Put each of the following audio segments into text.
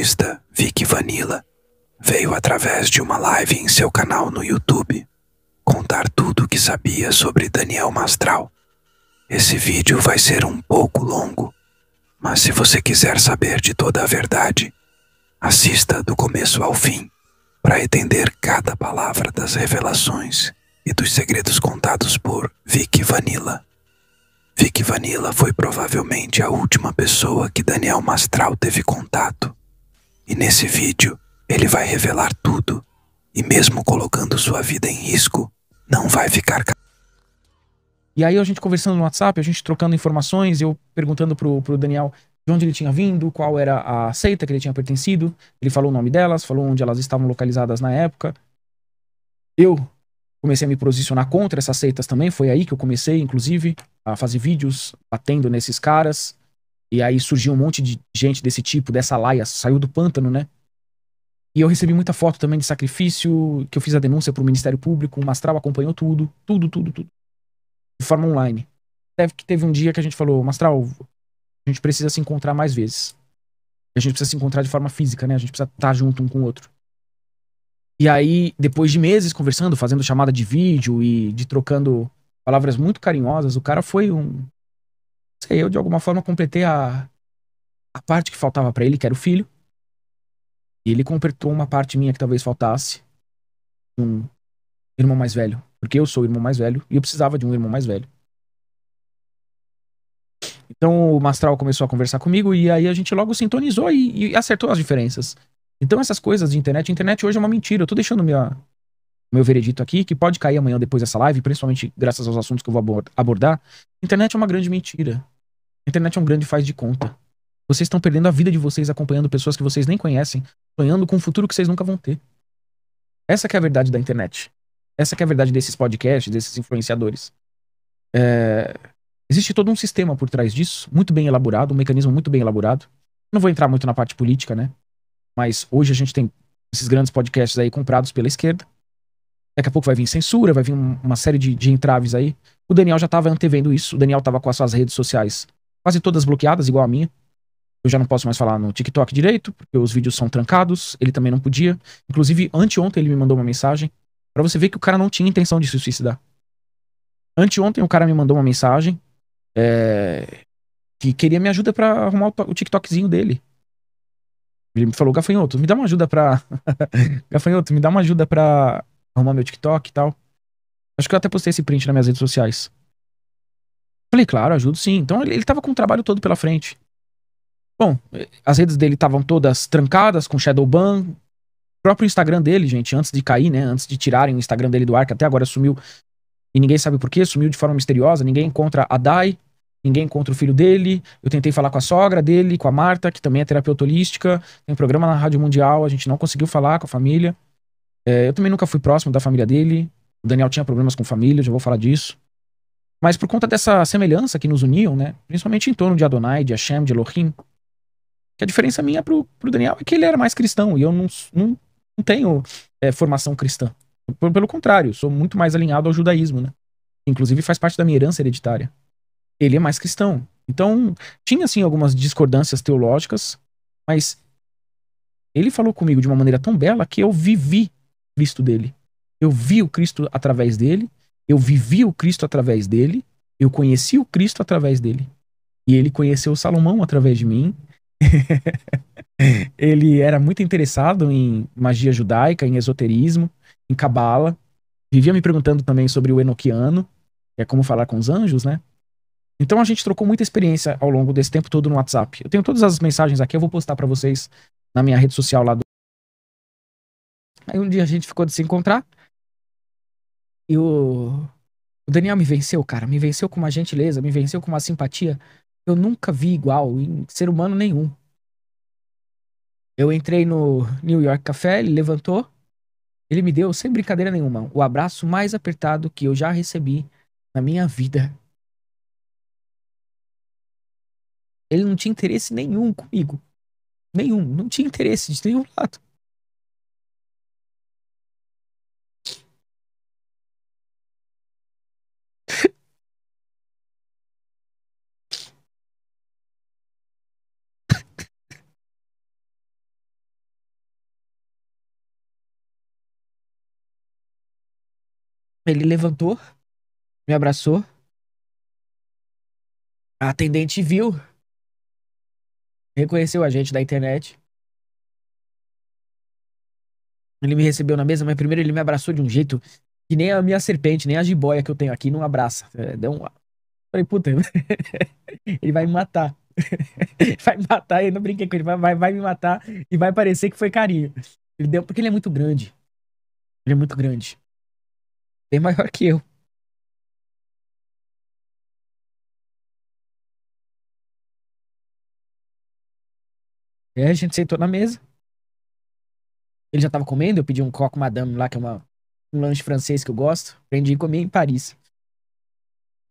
artista Vicky Vanilla veio através de uma live em seu canal no YouTube contar tudo o que sabia sobre Daniel Mastral. Esse vídeo vai ser um pouco longo, mas se você quiser saber de toda a verdade, assista do começo ao fim para entender cada palavra das revelações e dos segredos contados por Vicky Vanilla. Vicky Vanilla foi provavelmente a última pessoa que Daniel Mastral teve contato. E nesse vídeo, ele vai revelar tudo. E mesmo colocando sua vida em risco, não vai ficar. E aí a gente conversando no WhatsApp, a gente trocando informações, eu perguntando pro, pro Daniel de onde ele tinha vindo, qual era a seita que ele tinha pertencido. Ele falou o nome delas, falou onde elas estavam localizadas na época. Eu comecei a me posicionar contra essas seitas também, foi aí que eu comecei, inclusive, a fazer vídeos batendo nesses caras. E aí surgiu um monte de gente desse tipo, dessa laia, saiu do pântano, né? E eu recebi muita foto também de sacrifício, que eu fiz a denúncia pro Ministério Público, o Mastral acompanhou tudo, tudo, tudo, tudo. De forma online. Teve que teve um dia que a gente falou, Mastral, a gente precisa se encontrar mais vezes. A gente precisa se encontrar de forma física, né? A gente precisa estar tá junto um com o outro. E aí, depois de meses conversando, fazendo chamada de vídeo e de trocando palavras muito carinhosas, o cara foi um sei, eu de alguma forma completei a, a parte que faltava para ele, que era o filho. E ele completou uma parte minha que talvez faltasse. Um irmão mais velho. Porque eu sou o irmão mais velho e eu precisava de um irmão mais velho. Então o Mastral começou a conversar comigo e aí a gente logo sintonizou e, e acertou as diferenças. Então essas coisas de internet, a internet hoje é uma mentira. Eu tô deixando minha, meu veredito aqui, que pode cair amanhã depois dessa live, principalmente graças aos assuntos que eu vou abordar. Internet é uma grande mentira. Internet é um grande faz de conta. Vocês estão perdendo a vida de vocês acompanhando pessoas que vocês nem conhecem, sonhando com um futuro que vocês nunca vão ter. Essa é a verdade da internet. Essa é a verdade desses podcasts, desses influenciadores. É... Existe todo um sistema por trás disso, muito bem elaborado, um mecanismo muito bem elaborado. Não vou entrar muito na parte política, né? Mas hoje a gente tem esses grandes podcasts aí comprados pela esquerda, Daqui a pouco vai vir censura, vai vir uma série de, de entraves aí. O Daniel já estava antevendo isso. O Daniel estava com as suas redes sociais quase todas bloqueadas, igual a minha. Eu já não posso mais falar no TikTok direito, porque os vídeos são trancados. Ele também não podia. Inclusive, anteontem ele me mandou uma mensagem para você ver que o cara não tinha intenção de se suicidar. Anteontem o cara me mandou uma mensagem é, que queria me ajuda para arrumar o, o TikTokzinho dele. Ele me falou, gafanhoto, me dá uma ajuda pra. gafanhoto, me dá uma ajuda pra arrumar meu TikTok e tal. Acho que eu até postei esse print nas minhas redes sociais. Falei, claro, ajudo sim. Então ele, ele tava com o trabalho todo pela frente. Bom, eh, as redes dele estavam todas trancadas com Shadowban. O próprio Instagram dele, gente, antes de cair, né? Antes de tirarem o Instagram dele do ar, que até agora sumiu. E ninguém sabe por quê, sumiu de forma misteriosa. Ninguém encontra a Dai, ninguém encontra o filho dele. Eu tentei falar com a sogra dele, com a Marta, que também é terapeuta holística. Tem programa na Rádio Mundial, a gente não conseguiu falar com a família. É, eu também nunca fui próximo da família dele. O Daniel tinha problemas com família, já vou falar disso. Mas por conta dessa semelhança que nos uniam, né? Principalmente em torno de Adonai, de Hashem, de Elohim. Que a diferença minha pro, pro Daniel é que ele era mais cristão e eu não, não, não tenho é, formação cristã. Pelo contrário, sou muito mais alinhado ao judaísmo, né? Inclusive faz parte da minha herança hereditária. Ele é mais cristão. Então, tinha assim algumas discordâncias teológicas, mas ele falou comigo de uma maneira tão bela que eu vivi Cristo dele. Eu vi o Cristo através dele, eu vivi o Cristo através dele, eu conheci o Cristo através dele. E ele conheceu Salomão através de mim. ele era muito interessado em magia judaica, em esoterismo, em cabala. Vivia me perguntando também sobre o Enoquiano, que é como falar com os anjos, né? Então a gente trocou muita experiência ao longo desse tempo todo no WhatsApp. Eu tenho todas as mensagens aqui, eu vou postar para vocês na minha rede social lá do Aí um dia a gente ficou de se encontrar. E o, o Daniel me venceu, cara. Me venceu com uma gentileza, me venceu com uma simpatia. Eu nunca vi igual em ser humano nenhum. Eu entrei no New York Café, ele levantou. Ele me deu, sem brincadeira nenhuma, o abraço mais apertado que eu já recebi na minha vida. Ele não tinha interesse nenhum comigo. Nenhum. Não tinha interesse de nenhum lado. Ele levantou, me abraçou. A atendente viu. Reconheceu a gente da internet. Ele me recebeu na mesa, mas primeiro ele me abraçou de um jeito que nem a minha serpente, nem a jiboia que eu tenho aqui não abraça. É, deu um. Falei, puta, ele vai me matar. vai me matar, eu não brinquei com ele, vai, vai, vai me matar e vai parecer que foi carinho. Ele deu, porque ele é muito grande. Ele é muito grande bem maior que eu. E é, aí a gente sentou na mesa. Ele já tava comendo, eu pedi um coco madame lá, que é uma, um lanche francês que eu gosto. Aprendi a comer em Paris.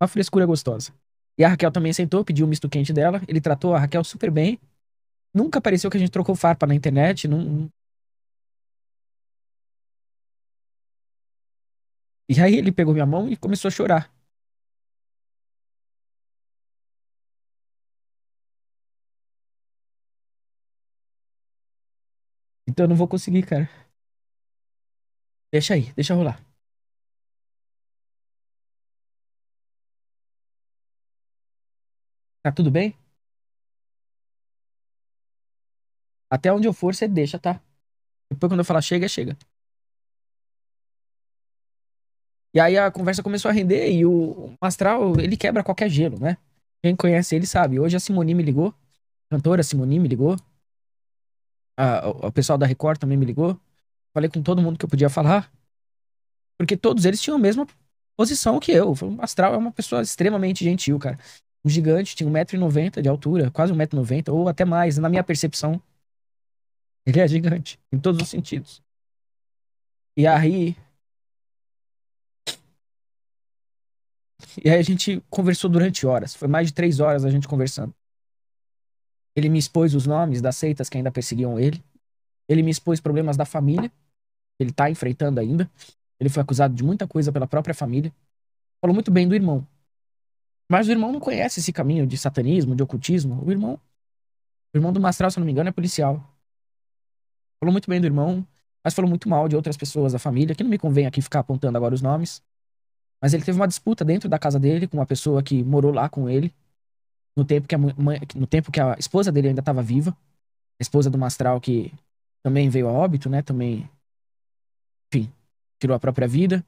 Uma frescura gostosa. E a Raquel também sentou, pediu o misto quente dela. Ele tratou a Raquel super bem. Nunca apareceu que a gente trocou farpa na internet. Não, E aí ele pegou minha mão e começou a chorar. Então eu não vou conseguir, cara. Deixa aí, deixa rolar. Tá tudo bem? Até onde eu for, você deixa, tá? Depois quando eu falar chega, chega. E aí a conversa começou a render e o Mastral, ele quebra qualquer gelo, né? Quem conhece ele sabe. Hoje a Simoni me ligou, a cantora Simoni me ligou, a, o pessoal da Record também me ligou. Falei com todo mundo que eu podia falar, porque todos eles tinham a mesma posição que eu. O Mastral é uma pessoa extremamente gentil, cara. Um gigante, tinha 1,90m de altura, quase 1,90m, ou até mais, na minha percepção. Ele é gigante, em todos os sentidos. E aí, E aí a gente conversou durante horas. Foi mais de três horas a gente conversando. Ele me expôs os nomes das seitas que ainda perseguiam ele. Ele me expôs problemas da família. Ele tá enfrentando ainda. Ele foi acusado de muita coisa pela própria família. Falou muito bem do irmão. Mas o irmão não conhece esse caminho de satanismo, de ocultismo. O irmão. O irmão do Mastral, se não me engano, é policial. Falou muito bem do irmão, mas falou muito mal de outras pessoas da família, que não me convém aqui ficar apontando agora os nomes. Mas ele teve uma disputa dentro da casa dele com uma pessoa que morou lá com ele, no tempo que a, mãe, no tempo que a esposa dele ainda estava viva, a esposa do Mastral que também veio a óbito, né? Também, enfim, tirou a própria vida.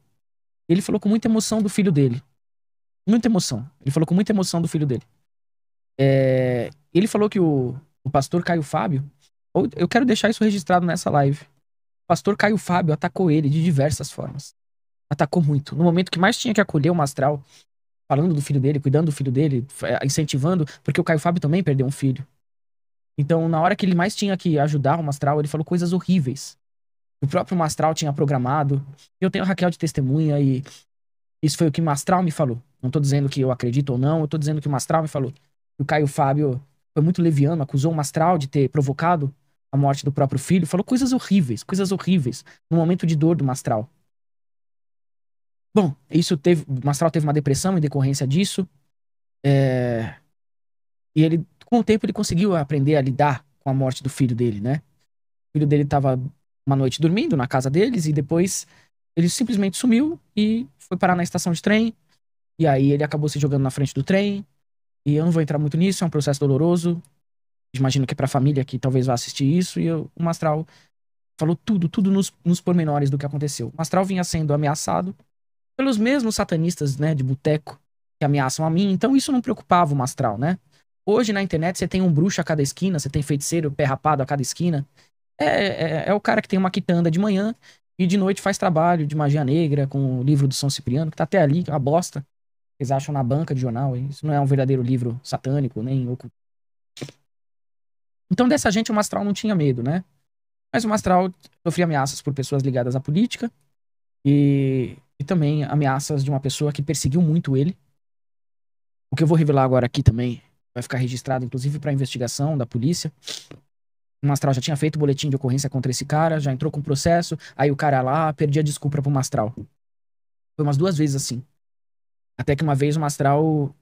Ele falou com muita emoção do filho dele. Muita emoção. Ele falou com muita emoção do filho dele. É, ele falou que o, o pastor Caio Fábio. Eu quero deixar isso registrado nessa live. O pastor Caio Fábio atacou ele de diversas formas atacou muito. No momento que mais tinha que acolher o Mastral, falando do filho dele, cuidando do filho dele, eh, incentivando, porque o Caio Fábio também perdeu um filho. Então, na hora que ele mais tinha que ajudar o Mastral, ele falou coisas horríveis. O próprio Mastral tinha programado. Eu tenho a Raquel de testemunha e isso foi o que o Mastral me falou. Não tô dizendo que eu acredito ou não, eu tô dizendo que o Mastral me falou. O Caio Fábio foi muito leviano, acusou o Mastral de ter provocado a morte do próprio filho, falou coisas horríveis, coisas horríveis, no momento de dor do Mastral. Bom, isso teve. Mastral teve uma depressão em decorrência disso. É, e ele, com o tempo, ele conseguiu aprender a lidar com a morte do filho dele, né? O filho dele estava uma noite dormindo na casa deles e depois ele simplesmente sumiu e foi parar na estação de trem. E aí ele acabou se jogando na frente do trem. E eu não vou entrar muito nisso, é um processo doloroso. Imagino que é pra família que talvez vá assistir isso. E eu, o Mastral falou tudo, tudo nos, nos pormenores do que aconteceu. O Mastral vinha sendo ameaçado pelos mesmos satanistas, né, de boteco que ameaçam a mim. Então isso não preocupava o Mastral, né? Hoje na internet você tem um bruxo a cada esquina, você tem feiticeiro, pé rapado a cada esquina. É, é, é, o cara que tem uma quitanda de manhã e de noite faz trabalho de magia negra com o livro do São Cipriano, que tá até ali, uma bosta. Vocês acham na banca de jornal, isso não é um verdadeiro livro satânico, nem oculto. Então dessa gente o Mastral não tinha medo, né? Mas o Mastral sofria ameaças por pessoas ligadas à política e e também ameaças de uma pessoa que perseguiu muito ele. O que eu vou revelar agora aqui também vai ficar registrado, inclusive, para investigação da polícia. O Mastral já tinha feito boletim de ocorrência contra esse cara, já entrou com processo, aí o cara lá perdia desculpa pro Mastral. Foi umas duas vezes assim. Até que uma vez o Mastral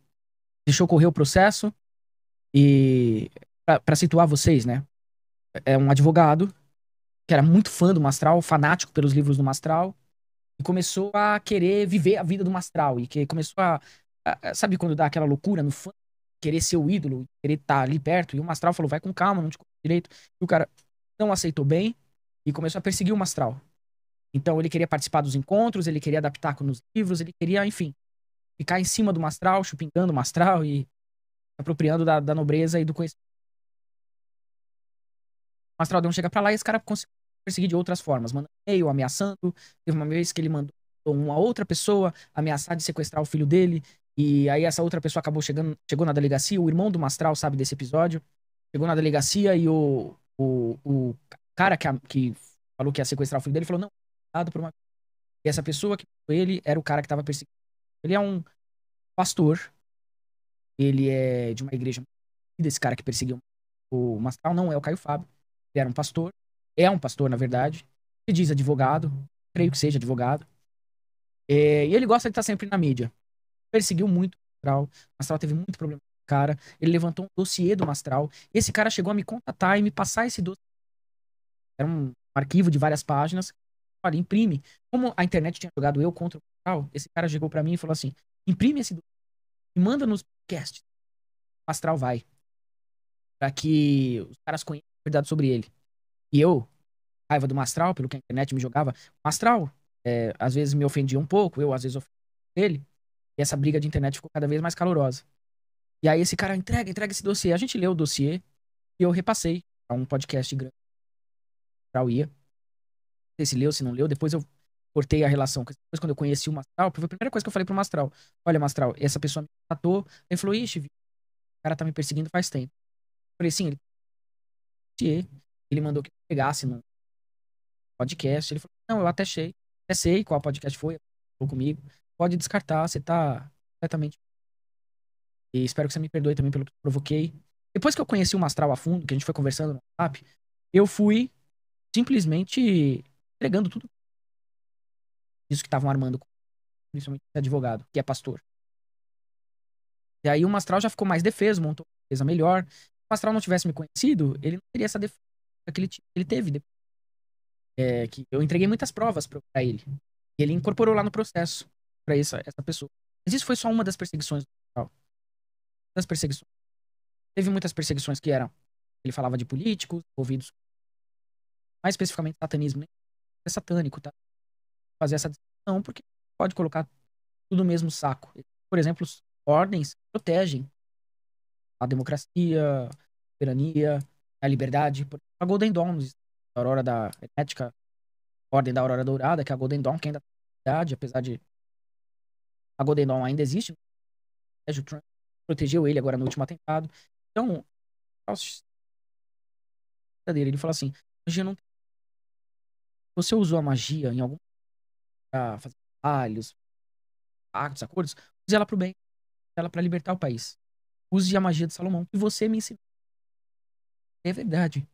deixou correr o processo e. para situar vocês, né? É um advogado que era muito fã do Mastral, fanático pelos livros do Mastral, e começou a querer viver a vida do Mastral. E que começou a, a, Sabe quando dá aquela loucura no fã? Querer ser o ídolo, querer estar tá ali perto. E o Mastral falou: vai com calma, não te conheço direito. E o cara não aceitou bem e começou a perseguir o Mastral. Então ele queria participar dos encontros, ele queria adaptar com os livros, ele queria, enfim, ficar em cima do Mastral, chupingando o Mastral e apropriando da, da nobreza e do conhecimento. O Mastral não chega para lá e esse cara conseguiu perseguir de outras formas, mandando e-mail, ameaçando. Teve uma vez que ele mandou uma outra pessoa ameaçar de sequestrar o filho dele. E aí essa outra pessoa acabou chegando, chegou na delegacia, o irmão do Mastral sabe desse episódio. Chegou na delegacia e o, o, o cara que, a, que falou que ia sequestrar o filho dele falou, não, dado por uma... E essa pessoa que ele era o cara que estava perseguindo. Ele é um pastor, ele é de uma igreja E desse cara que perseguiu o Mastral, não é o Caio Fábio, ele era um pastor, é um pastor, na verdade. Ele diz advogado, creio que seja advogado. É, e ele gosta de estar sempre na mídia. Perseguiu muito o Mastral. O Mastral teve muito problema com o cara. Ele levantou um dossiê do Mastral. Esse cara chegou a me contatar e me passar esse dossiê. Era um arquivo de várias páginas. Olha, imprime. Como a internet tinha jogado eu contra o Mastral, esse cara chegou para mim e falou assim: imprime esse dossiê e manda nos podcasts. O Mastral vai. Pra que os caras conheçam a verdade sobre ele. E eu, raiva do Mastral, pelo que a internet me jogava, Mastral é, às vezes me ofendia um pouco, eu às vezes ofendia ele. E essa briga de internet ficou cada vez mais calorosa. E aí esse cara entrega, entrega esse dossiê. A gente leu o dossiê e eu repassei a um podcast grande. Mastral ia. Não sei se leu, se não leu. Depois eu cortei a relação. Depois quando eu conheci o Mastral, foi a primeira coisa que eu falei pro Mastral. Olha, Mastral, essa pessoa me matou. Ele falou, ixi, o cara tá me perseguindo faz tempo. Eu falei, sim, ele ele mandou que pegasse no podcast. Ele falou: Não, eu até achei. Até sei qual podcast foi, falou comigo. Pode descartar, você tá completamente. E espero que você me perdoe também pelo que provoquei. Depois que eu conheci o Mastral a fundo, que a gente foi conversando no WhatsApp, eu fui simplesmente entregando tudo. Isso que estavam armando, principalmente esse advogado, que é pastor. E aí o Mastral já ficou mais defeso, montou uma defesa melhor. Se o Mastral não tivesse me conhecido, ele não teria essa defesa que ele, ele teve. Depois. É, que eu entreguei muitas provas para ele. E ele incorporou lá no processo para essa, essa pessoa. Mas isso foi só uma das perseguições do hospital. Das perseguições. Teve muitas perseguições que eram. Ele falava de políticos envolvidos. Mais especificamente satanismo, né? É satânico, tá? Fazer essa distinção, porque pode colocar tudo no mesmo saco. Por exemplo, ordens protegem a democracia, a soberania, a liberdade. A Golden Dawn, a Aurora da Hermética, Ordem da Aurora Dourada, que é a Golden Dawn, que ainda tem liberdade, apesar de a Golden Dawn ainda existe. É, o Trump protegeu ele agora no último atentado. Então, ele fala assim: magia não Você usou a magia em algum pra fazer trabalhos, pactos, acordos, use ela pro bem, use ela para libertar o país. Use a magia de Salomão que você me ensinou. É verdade.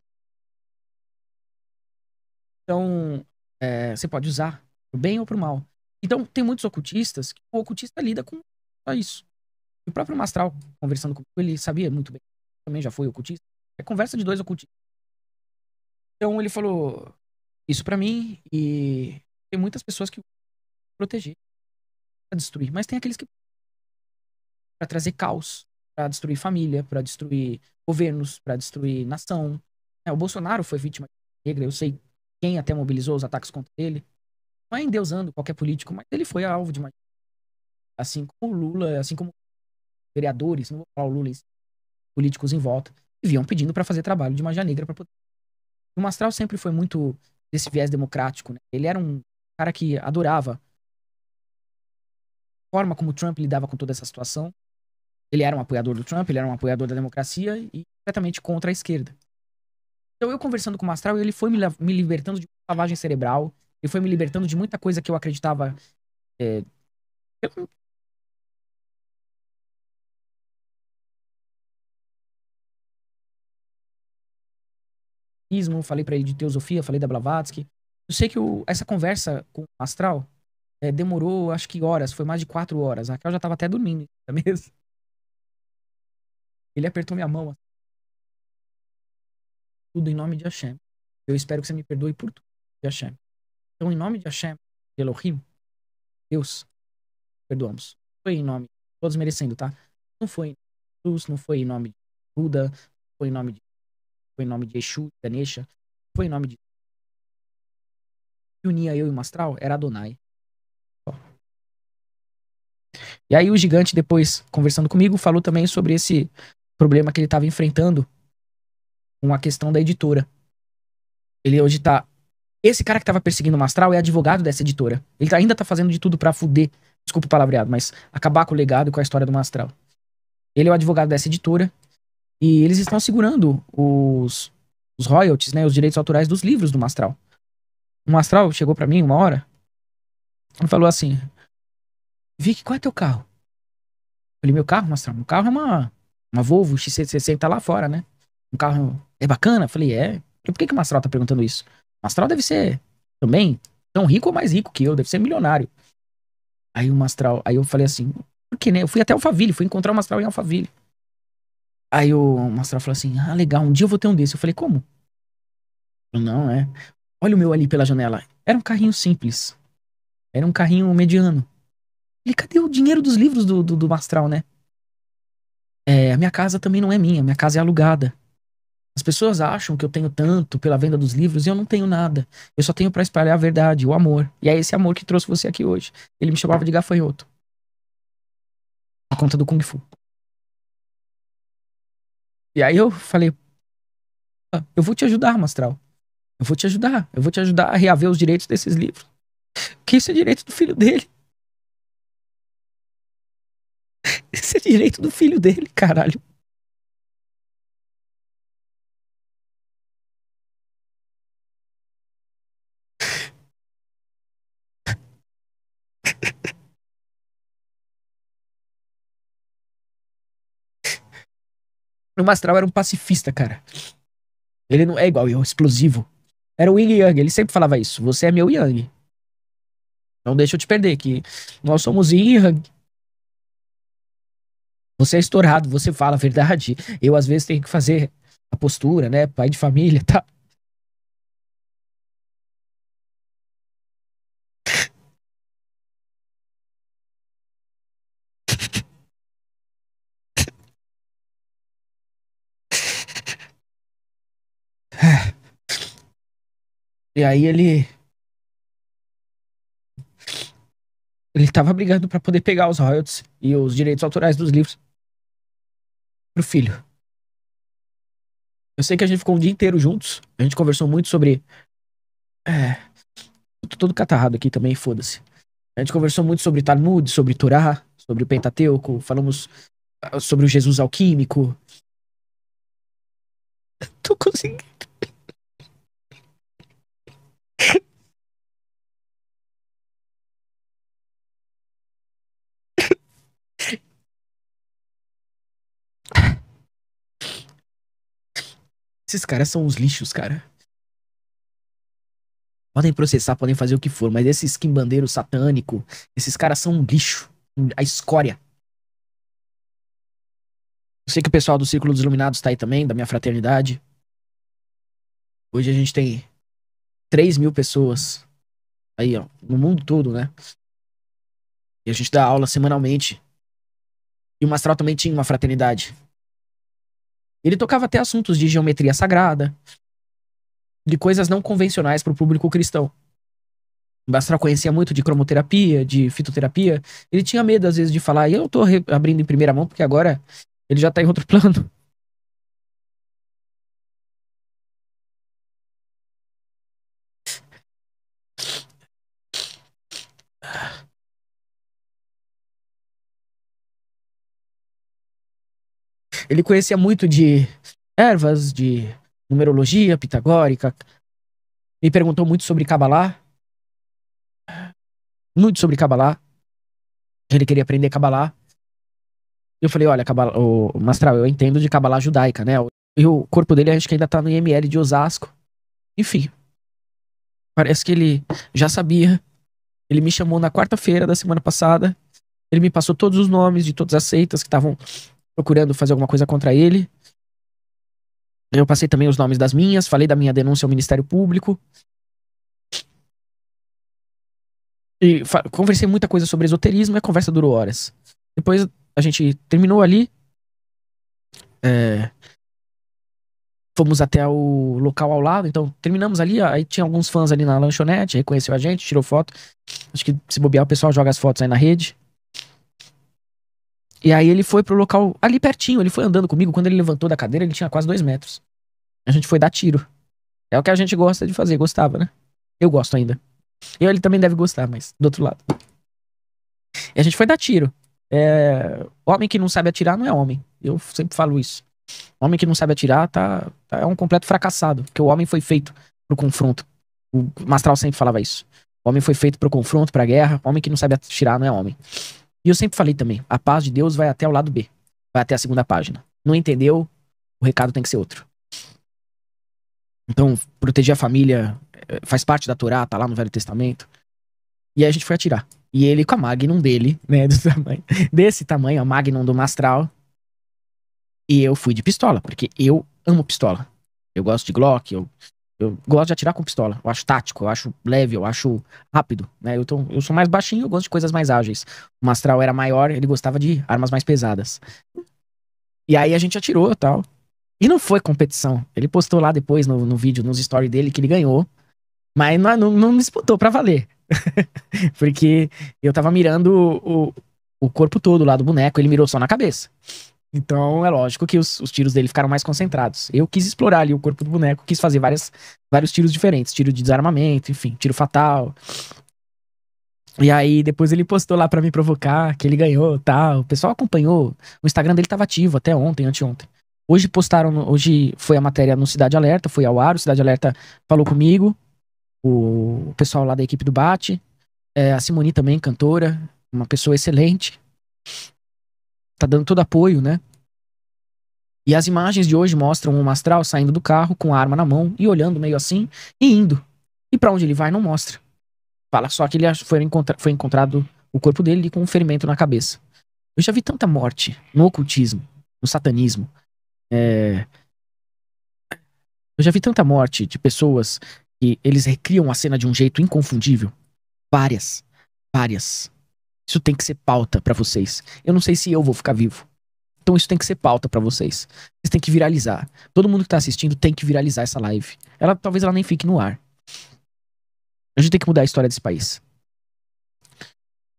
Então, é, você pode usar pro bem ou pro mal. Então, tem muitos ocultistas que o ocultista lida com só isso. o próprio Mastral, conversando comigo, ele sabia muito bem. Também já foi ocultista. É conversa de dois ocultistas. Então, ele falou isso para mim e tem muitas pessoas que proteger, pra destruir. Mas tem aqueles que para trazer caos, para destruir família, para destruir governos, para destruir nação. É, o Bolsonaro foi vítima negra, eu sei quem até mobilizou os ataques contra ele. Não é endeusando qualquer político, mas ele foi alvo de uma. Assim como o Lula, assim como vereadores, não vou falar o Lula, políticos em volta, viviam pedindo para fazer trabalho de magia negra para poder. O Mastral sempre foi muito desse viés democrático, né? Ele era um cara que adorava a forma como Trump lidava com toda essa situação ele era um apoiador do Trump, ele era um apoiador da democracia e completamente contra a esquerda. Então eu conversando com o Mastral, ele foi me, me libertando de lavagem cerebral, ele foi me libertando de muita coisa que eu acreditava. É, eu... falei para ele de teosofia, falei da Blavatsky. Eu sei que essa conversa com o Astral é, demorou, acho que horas, foi mais de quatro horas. A Raquel já tava até dormindo na mesa. Ele apertou minha mão. Assim. tudo em nome de Hashem. Eu espero que você me perdoe por tudo de Hashem. Então, em nome de Hashem, de Elohim, Deus, perdoamos. Foi em nome, todos merecendo, tá? Não foi em Jesus, não foi em nome de Buda, foi em nome de foi em nome de Exu, Ganesha, foi em nome de que unia eu e o Mastral era Adonai. E aí o gigante depois conversando comigo falou também sobre esse problema que ele estava enfrentando com a questão da editora. Ele hoje tá. Esse cara que tava perseguindo o Mastral é advogado dessa editora. Ele ainda tá fazendo de tudo para fuder, desculpa o palavreado, mas acabar com o legado e com a história do Mastral. Ele é o advogado dessa editora e eles estão segurando os, os royalties, né, os direitos autorais dos livros do Mastral. O Mastral chegou para mim uma hora e falou assim: Vic, qual é teu carro? Eu falei: Meu carro, Mastral? Meu carro é uma uma Volvo x 60 tá lá fora, né? Um carro é bacana? Falei, é. E por que, que o Mastral tá perguntando isso? O Mastral deve ser também tão rico ou mais rico que eu, deve ser milionário. Aí o Mastral, aí eu falei assim, por que, né? Eu fui até Alphaville, fui encontrar o Mastral em Alphaville. Aí o Mastral falou assim, ah, legal, um dia eu vou ter um desse. Eu falei, como? Eu, não, é. Olha o meu ali pela janela. Era um carrinho simples. Era um carrinho mediano. Ele, cadê o dinheiro dos livros do, do, do Mastral, né? É, a minha casa também não é minha, minha casa é alugada. As pessoas acham que eu tenho tanto pela venda dos livros e eu não tenho nada. Eu só tenho para espalhar a verdade, o amor. E é esse amor que trouxe você aqui hoje. Ele me chamava de gafanhoto. Por conta do Kung Fu. E aí eu falei: ah, eu vou te ajudar, Mastral. Eu vou te ajudar. Eu vou te ajudar a reaver os direitos desses livros. Que isso é direito do filho dele. direito do filho dele, caralho. No Mastral era um pacifista, cara. Ele não é igual eu, é explosivo. Era o Yin Yang, ele sempre falava isso. Você é meu Yang. Não deixa eu te perder, que nós somos Yin Yang. Você é estourado, você fala a verdade. Eu, às vezes, tenho que fazer a postura, né? Pai de família, tá? É. E aí ele. Ele tava brigando para poder pegar os royalties e os direitos autorais dos livros pro filho. Eu sei que a gente ficou um dia inteiro juntos. A gente conversou muito sobre. É. Eu tô todo catarrado aqui também, foda-se. A gente conversou muito sobre Talmud, sobre Torá, sobre o Pentateuco, falamos ah, sobre o Jesus alquímico. Tô conseguindo. Esses caras são uns lixos, cara. Podem processar, podem fazer o que for, mas esses skin bandeiro satânico, esses caras são um lixo. A escória. Eu sei que o pessoal do Círculo dos Iluminados tá aí também, da minha fraternidade. Hoje a gente tem 3 mil pessoas aí, ó, no mundo todo, né? E a gente dá aula semanalmente. E o Mastral também tinha uma fraternidade. Ele tocava até assuntos de geometria sagrada, de coisas não convencionais para o público cristão. O Bastral conhecia muito de cromoterapia, de fitoterapia. Ele tinha medo, às vezes, de falar. E eu estou abrindo em primeira mão, porque agora ele já está em outro plano. Ele conhecia muito de ervas, de numerologia pitagórica. Me perguntou muito sobre Kabbalah. Muito sobre Kabbalah. Ele queria aprender Kabbalah. Eu falei, olha, Kabbalah, o Mastral, eu entendo de Kabbalah judaica, né? E o corpo dele acho que ainda tá no IML de Osasco. Enfim. Parece que ele já sabia. Ele me chamou na quarta-feira da semana passada. Ele me passou todos os nomes de todas as seitas que estavam procurando fazer alguma coisa contra ele. Eu passei também os nomes das minhas, falei da minha denúncia ao Ministério Público. E conversei muita coisa sobre esoterismo e a conversa durou horas. Depois a gente terminou ali. É, fomos até o local ao lado, então terminamos ali. Aí tinha alguns fãs ali na lanchonete, reconheceu a gente, tirou foto. Acho que se bobear, o pessoal joga as fotos aí na rede. E aí ele foi pro local ali pertinho, ele foi andando comigo. Quando ele levantou da cadeira, ele tinha quase dois metros. A gente foi dar tiro. É o que a gente gosta de fazer, gostava, né? Eu gosto ainda. Eu, ele também deve gostar, mas do outro lado. E a gente foi dar tiro. É... Homem que não sabe atirar não é homem. Eu sempre falo isso. Homem que não sabe atirar tá, tá... é um completo fracassado, porque o homem foi feito pro confronto. O Mastral sempre falava isso. O homem foi feito pro confronto, pra guerra. Homem que não sabe atirar não é homem. E eu sempre falei também, a paz de Deus vai até o lado B, vai até a segunda página. Não entendeu? O recado tem que ser outro. Então, proteger a família eh, faz parte da Torá, tá lá no Velho Testamento. E aí a gente foi atirar. E ele com a Magnum dele, né, do tamanho, desse tamanho, a Magnum do Mastral. E eu fui de pistola, porque eu amo pistola. Eu gosto de Glock, eu eu gosto de atirar com pistola. Eu acho tático, eu acho leve, eu acho rápido. Né? Eu, tô, eu sou mais baixinho, eu gosto de coisas mais ágeis. O Mastral era maior, ele gostava de armas mais pesadas. E aí a gente atirou tal. E não foi competição. Ele postou lá depois no, no vídeo, nos stories dele, que ele ganhou. Mas não, não, não disputou pra valer. Porque eu tava mirando o, o corpo todo lá do boneco, ele mirou só na cabeça. Então é lógico que os, os, tiros dele ficaram mais concentrados. Eu quis explorar ali o corpo do boneco, quis fazer várias, vários tiros diferentes, tiro de desarmamento, enfim, tiro fatal. E aí depois ele postou lá para me provocar que ele ganhou, tal. Tá? O pessoal acompanhou, o Instagram dele tava ativo até ontem, anteontem. Hoje postaram, hoje foi a matéria no Cidade Alerta, foi ao ar, o Cidade Alerta falou comigo, o, o pessoal lá da equipe do Bate, é, a Simoni também, cantora, uma pessoa excelente tá dando todo apoio, né? E as imagens de hoje mostram um astral saindo do carro com a arma na mão e olhando meio assim e indo. E para onde ele vai não mostra. Fala só que ele foi, encontra foi encontrado o corpo dele com um ferimento na cabeça. Eu já vi tanta morte no ocultismo, no satanismo. É... Eu já vi tanta morte de pessoas que eles recriam a cena de um jeito inconfundível. Várias, várias. Isso tem que ser pauta para vocês. Eu não sei se eu vou ficar vivo. Então isso tem que ser pauta para vocês. Vocês têm que viralizar. Todo mundo que tá assistindo tem que viralizar essa live. Ela talvez ela nem fique no ar. A gente tem que mudar a história desse país.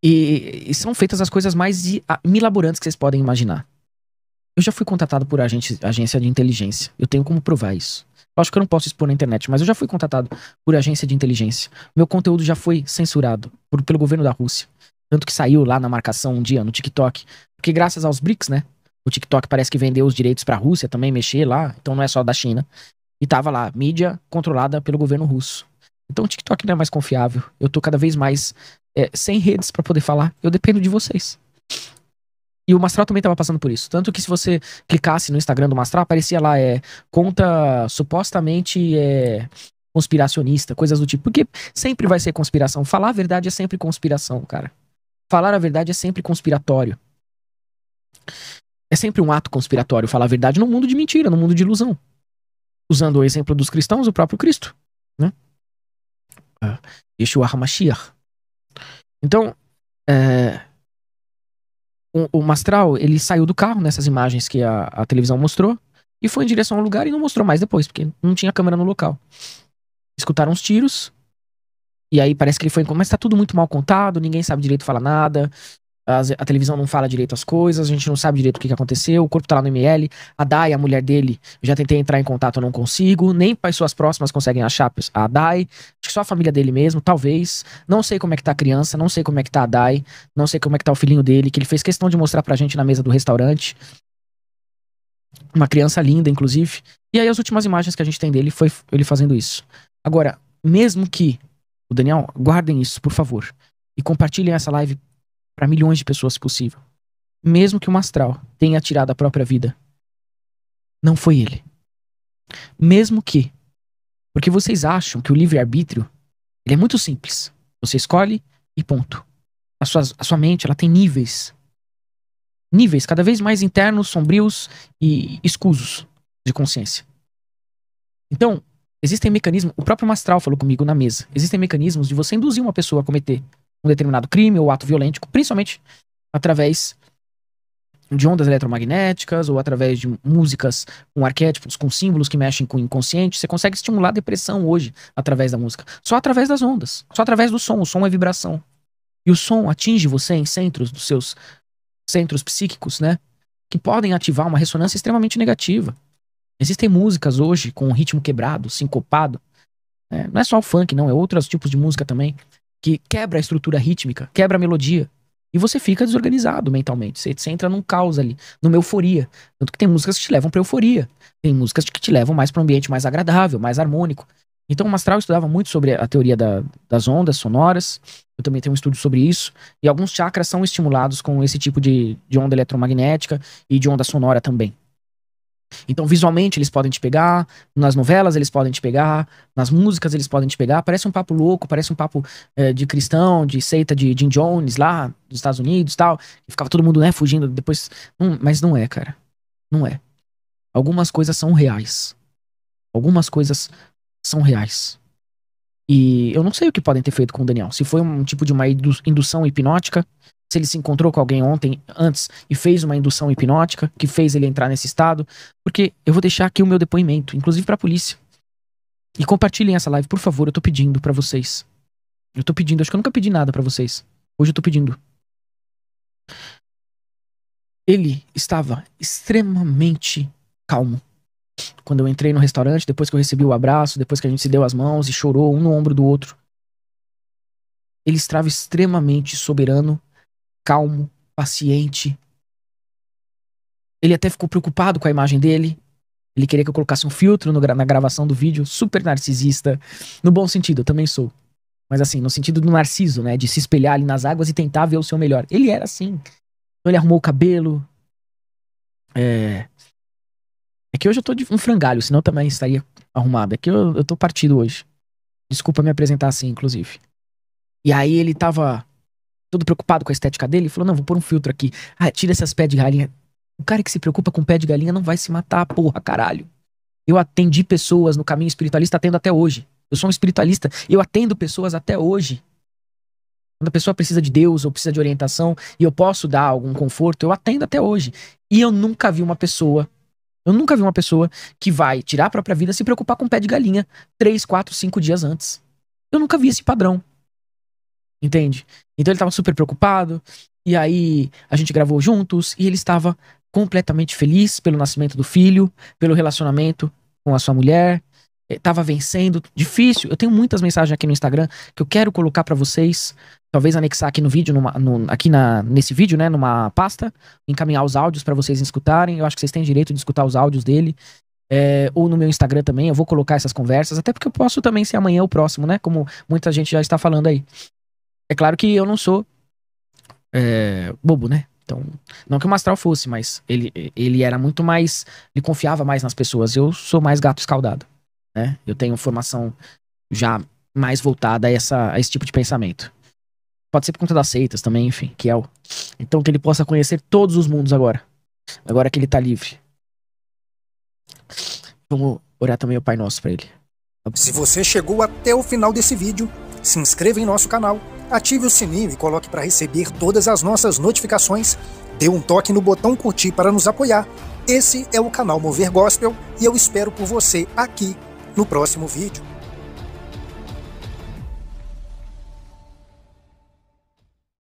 E, e são feitas as coisas mais milaborantes que vocês podem imaginar. Eu já fui contratado por agente, agência de inteligência. Eu tenho como provar isso. acho que eu não posso expor na internet, mas eu já fui contratado por agência de inteligência. Meu conteúdo já foi censurado por, pelo governo da Rússia. Tanto que saiu lá na marcação um dia no TikTok. Porque graças aos BRICS, né? O TikTok parece que vendeu os direitos pra Rússia também mexer lá, então não é só da China. E tava lá, mídia controlada pelo governo russo. Então o TikTok não é mais confiável. Eu tô cada vez mais é, sem redes para poder falar. Eu dependo de vocês. E o Mastral também tava passando por isso. Tanto que se você clicasse no Instagram do Mastral, aparecia lá, é, conta supostamente é, conspiracionista, coisas do tipo. Porque sempre vai ser conspiração. Falar a verdade é sempre conspiração, cara. Falar a verdade é sempre conspiratório. É sempre um ato conspiratório falar a verdade no mundo de mentira, no mundo de ilusão. Usando o exemplo dos cristãos, o próprio Cristo, né? Ah, Yeshua HaMashiach. Então, é, o, o Mastral, ele saiu do carro nessas imagens que a, a televisão mostrou e foi em direção ao lugar e não mostrou mais depois, porque não tinha câmera no local. Escutaram os tiros, e aí parece que ele foi. Mas tá tudo muito mal contado, ninguém sabe direito falar nada. As, a televisão não fala direito as coisas, a gente não sabe direito o que, que aconteceu, o corpo tá lá no ML, a Dai, a mulher dele, já tentei entrar em contato, não consigo, nem pessoas próximas conseguem achar a Dai, acho que só a família dele mesmo, talvez, não sei como é que tá a criança, não sei como é que tá a Dai, não sei como é que tá o filhinho dele, que ele fez questão de mostrar pra gente na mesa do restaurante, uma criança linda, inclusive, e aí as últimas imagens que a gente tem dele foi ele fazendo isso. Agora, mesmo que o Daniel, guardem isso, por favor. E compartilhem essa live para milhões de pessoas, se possível. Mesmo que o Mastral astral tenha tirado a própria vida, não foi ele. Mesmo que. Porque vocês acham que o livre-arbítrio ele é muito simples. Você escolhe e ponto. A sua, a sua mente ela tem níveis. Níveis cada vez mais internos, sombrios e escusos de consciência. Então, Existem mecanismos, o próprio Mastral falou comigo na mesa, existem mecanismos de você induzir uma pessoa a cometer um determinado crime ou ato violento, principalmente através de ondas eletromagnéticas ou através de músicas com arquétipos, com símbolos que mexem com o inconsciente, você consegue estimular a depressão hoje através da música. Só através das ondas, só através do som. O som é vibração. E o som atinge você em centros dos seus centros psíquicos, né? Que podem ativar uma ressonância extremamente negativa. Existem músicas hoje com ritmo quebrado, sincopado. Né? Não é só o funk, não, é outros tipos de música também. Que quebra a estrutura rítmica, quebra a melodia. E você fica desorganizado mentalmente. Você, você entra num caos ali, numa euforia. Tanto que tem músicas que te levam pra euforia. Tem músicas que te levam mais para um ambiente mais agradável, mais harmônico. Então o Mastral estudava muito sobre a teoria da, das ondas sonoras. Eu também tenho um estudo sobre isso. E alguns chakras são estimulados com esse tipo de, de onda eletromagnética e de onda sonora também. Então, visualmente, eles podem te pegar, nas novelas eles podem te pegar, nas músicas eles podem te pegar. Parece um papo louco, parece um papo é, de cristão, de seita de Jim Jones lá dos Estados Unidos tal. E ficava todo mundo, né, fugindo depois. Hum, mas não é, cara. Não é. Algumas coisas são reais. Algumas coisas são reais. E eu não sei o que podem ter feito com o Daniel. Se foi um tipo de uma indução hipnótica, se ele se encontrou com alguém ontem, antes, e fez uma indução hipnótica que fez ele entrar nesse estado, porque eu vou deixar aqui o meu depoimento, inclusive para a polícia. E compartilhem essa live, por favor, eu tô pedindo para vocês. Eu tô pedindo, acho que eu nunca pedi nada para vocês. Hoje eu tô pedindo. Ele estava extremamente calmo. Quando eu entrei no restaurante, depois que eu recebi o abraço, depois que a gente se deu as mãos e chorou um no ombro do outro. Ele estava extremamente soberano calmo, paciente. Ele até ficou preocupado com a imagem dele. Ele queria que eu colocasse um filtro no, na gravação do vídeo, super narcisista. No bom sentido, eu também sou. Mas assim, no sentido do narciso, né? De se espelhar ali nas águas e tentar ver o seu melhor. Ele era assim. Então ele arrumou o cabelo. É. É que hoje eu tô de um frangalho, senão eu também estaria arrumado. É que eu, eu tô partido hoje. Desculpa me apresentar assim, inclusive. E aí ele tava todo preocupado com a estética dele, falou: não, vou pôr um filtro aqui. Ah, tira essas pés de galinha. O cara que se preocupa com pé de galinha não vai se matar, porra, caralho. Eu atendi pessoas no caminho espiritualista, atendo até hoje. Eu sou um espiritualista, eu atendo pessoas até hoje. Quando a pessoa precisa de Deus ou precisa de orientação e eu posso dar algum conforto, eu atendo até hoje. E eu nunca vi uma pessoa, eu nunca vi uma pessoa que vai tirar a própria vida se preocupar com pé de galinha três, quatro, cinco dias antes. Eu nunca vi esse padrão. Entende? Então ele tava super preocupado. E aí a gente gravou juntos e ele estava completamente feliz pelo nascimento do filho, pelo relacionamento com a sua mulher. É, tava vencendo, difícil. Eu tenho muitas mensagens aqui no Instagram que eu quero colocar para vocês. Talvez anexar aqui no vídeo, numa, no, aqui na, nesse vídeo, né, numa pasta, encaminhar os áudios para vocês escutarem. Eu acho que vocês têm direito de escutar os áudios dele. É, ou no meu Instagram também, eu vou colocar essas conversas, até porque eu posso também ser amanhã o próximo, né? Como muita gente já está falando aí. É claro que eu não sou é, bobo, né? Então, não que o Mastral fosse, mas ele, ele era muito mais. Ele confiava mais nas pessoas. Eu sou mais gato escaldado. Né? Eu tenho formação já mais voltada a, essa, a esse tipo de pensamento. Pode ser por conta das seitas também, enfim, que é o. Então que ele possa conhecer todos os mundos agora. Agora que ele tá livre. Vamos orar também o Pai Nosso para ele. Se você chegou até o final desse vídeo, se inscreva em nosso canal ative o sininho e coloque para receber todas as nossas notificações. Dê um toque no botão curtir para nos apoiar. Esse é o canal Mover Gospel e eu espero por você aqui no próximo vídeo.